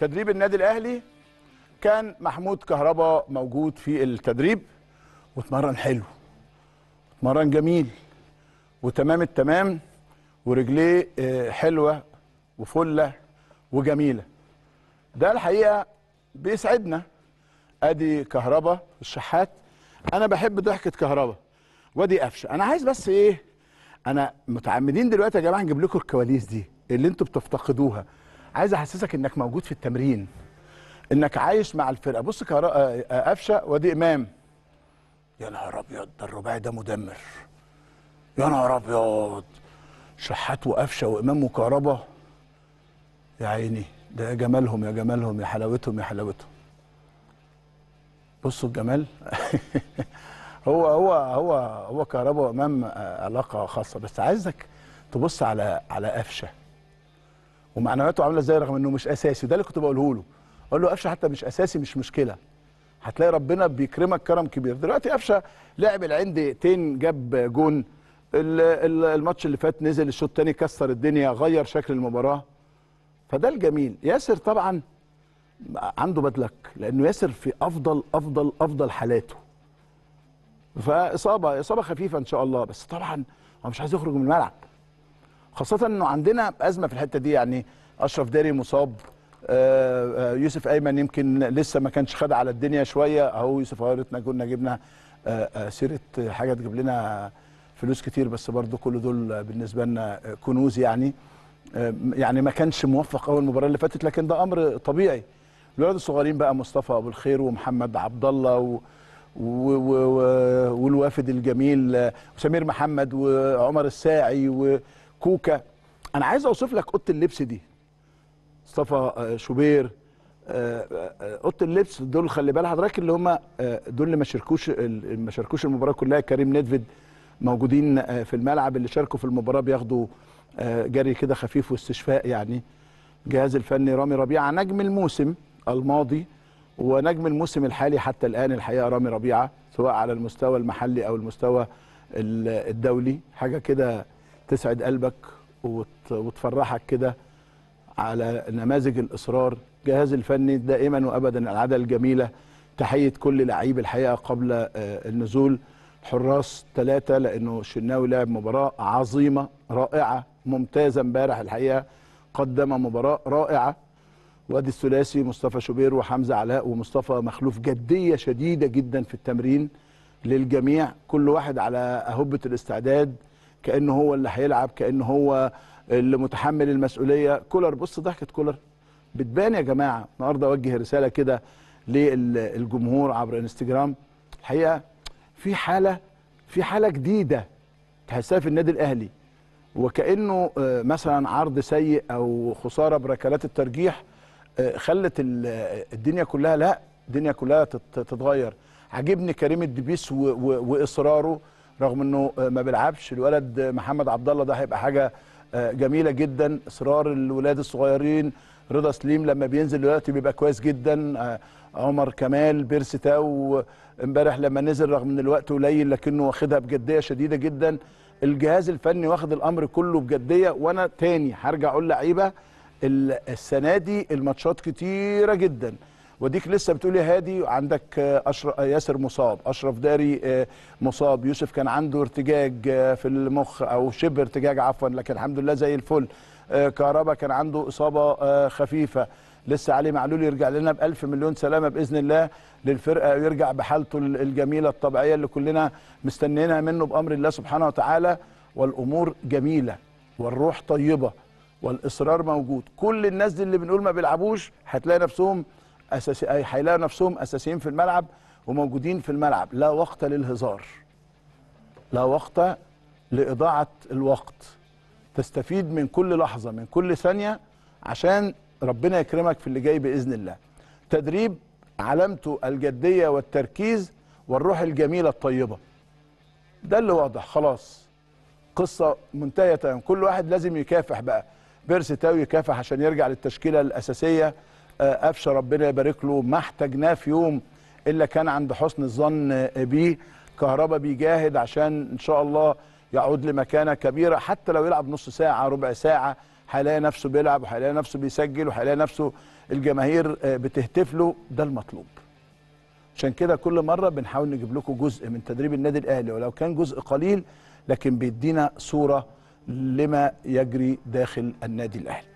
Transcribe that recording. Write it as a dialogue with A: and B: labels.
A: تدريب النادي الاهلي كان محمود كهربا موجود في التدريب واتمرن حلو اتمرن جميل وتمام التمام ورجليه آه، حلوه وفله وجميله ده الحقيقه بيسعدنا ادي كهربا الشحات انا بحب ضحكه كهربا وادي قفشه انا عايز بس ايه انا متعمدين دلوقتي يا جماعه نجيب لكم الكواليس دي اللي انتم بتفتقدوها عايز احسسك انك موجود في التمرين انك عايش مع الفرقه بص آه، آه، قفشه وادي امام يا نهار ابيض ده الرباعي ده مدمر يا نهار ابيض شحات وقفشه وامام وكهربا يا عيني ده يا جمالهم يا جمالهم يا حلاوتهم يا حلاوتهم بصوا الجمال هو هو هو هو كهربا وامام آه، علاقه خاصه بس عايزك تبص على على قفشه ومعنوياته عامله ازاي رغم انه مش اساسي وده اللي كنت بقوله له اقول له قفشه حتى مش اساسي مش مشكله هتلاقي ربنا بيكرمك كرم كبير دلوقتي قفشه لعب العين دقيقتين جاب جون الماتش اللي فات نزل الشوط الثاني كسر الدنيا غير شكل المباراه فده الجميل ياسر طبعا عنده بدلك لانه ياسر في افضل افضل افضل حالاته فاصابه اصابه خفيفه ان شاء الله بس طبعا هو مش عايز يخرج من الملعب خاصه انه عندنا ازمه في الحته دي يعني اشرف داري مصاب آه، آه، يوسف ايمن يمكن لسه ما كانش خد على الدنيا شويه اهو يوسف غيرتنا أيوة كنا جبنا آه، سيره حاجه تجيب لنا فلوس كتير بس برضه كل دول بالنسبه لنا كنوز يعني يعني ما كانش موفق اول المباراه اللي فاتت لكن ده امر طبيعي الولاد الصغيرين بقى مصطفى ابو الخير ومحمد عبد الله و... و... و... والوافد الجميل وسمير محمد وعمر الساعي و... كوكا انا عايز اوصف لك اوضه اللبس دي مصطفى آه، شوبير آه، آه، اوضه اللبس دول خلي بال حضرتك اللي هم دول اللي ما شاركوش ما شاركوش المباراه كلها كريم ندفد موجودين في الملعب اللي شاركوا في المباراه بياخدوا جري كده خفيف واستشفاء يعني الجهاز الفني رامي ربيعه نجم الموسم الماضي ونجم الموسم الحالي حتى الان الحقيقه رامي ربيعه سواء على المستوى المحلي او المستوى الدولي حاجه كده تسعد قلبك وتفرحك كده على نماذج الإصرار جهاز الفني دائما وأبدا العادة الجميلة تحية كل لعيب الحقيقة قبل آه، النزول حراس ثلاثة لأنه الشناوي لعب مباراة عظيمة رائعة ممتازة امبارح الحقيقة قدم مباراة رائعة وادي الثلاثي مصطفى شوبير وحمزة علاء ومصطفى مخلوف جدية شديدة جدا في التمرين للجميع كل واحد على أهبة الاستعداد كانه هو اللي هيلعب كانه هو اللي متحمل المسؤوليه كولر بص ضحكه كولر بتبان يا جماعه النهارده اوجه رساله كده للجمهور عبر انستجرام الحقيقه في حاله في حاله جديده تحسها في النادي الاهلي وكانه آه، مثلا عرض سيء او خساره بركلات الترجيح آه، خلت الدنيا كلها لا الدنيا كلها تتغير عجبني كريم الدبيس واصراره رغم انه آه، ما بيلعبش الولد محمد عبد الله ده هيبقى حاجه آه، جميله جدا اصرار الولاد الصغيرين رضا سليم لما بينزل دلوقتي بيبقى كويس جدا آه، عمر كمال بيرسي تاو امبارح لما نزل رغم ان الوقت قليل لكنه واخدها بجديه شديده جدا الجهاز الفني واخد الامر كله بجديه وانا تاني هرجع اقول لعيبه السنه دي الماتشات كتيره جدا وديك لسه بتقول يا هادي عندك آه، أشر... آه، ياسر مصاب اشرف داري آه، مصاب يوسف كان عنده ارتجاج في المخ او شبه ارتجاج عفوا لكن الحمد لله زي الفل كهربا كان عنده اصابه خفيفه لسه علي معلول يرجع لنا بألف مليون سلامة بإذن الله للفرقة ويرجع بحالته الجميلة الطبيعية اللي كلنا مستنينا منه بأمر الله سبحانه وتعالى والأمور جميلة والروح طيبة والإصرار موجود كل الناس دي اللي بنقول ما بيلعبوش هتلاقي نفسهم اساسي هيلاقوا نفسهم اساسيين في الملعب وموجودين في الملعب لا وقت للهزار لا وقت لاضاعه الوقت تستفيد من كل لحظه من كل ثانيه عشان ربنا يكرمك في اللي جاي باذن الله تدريب علامته الجديه والتركيز والروح الجميله الطيبه ده اللي واضح خلاص قصه منتهيه تمام كل واحد لازم يكافح بقى بيرسي تاو يكافح عشان يرجع للتشكيله الاساسيه قفشه ربنا يبارك له ما احتاجناه في يوم الا كان عند حسن الظن بيه كهربا بيجاهد عشان ان شاء الله يعود لمكانه كبيره حتى لو يلعب نص ساعه ربع ساعه هيلاقي نفسه بيلعب وهيلاقي نفسه بيسجل وهيلاقي نفسه الجماهير بتهتف له ده المطلوب عشان كده كل مره بنحاول نجيب لكم جزء من تدريب النادي الاهلي ولو كان جزء قليل لكن بيدينا صوره لما يجري داخل النادي الاهلي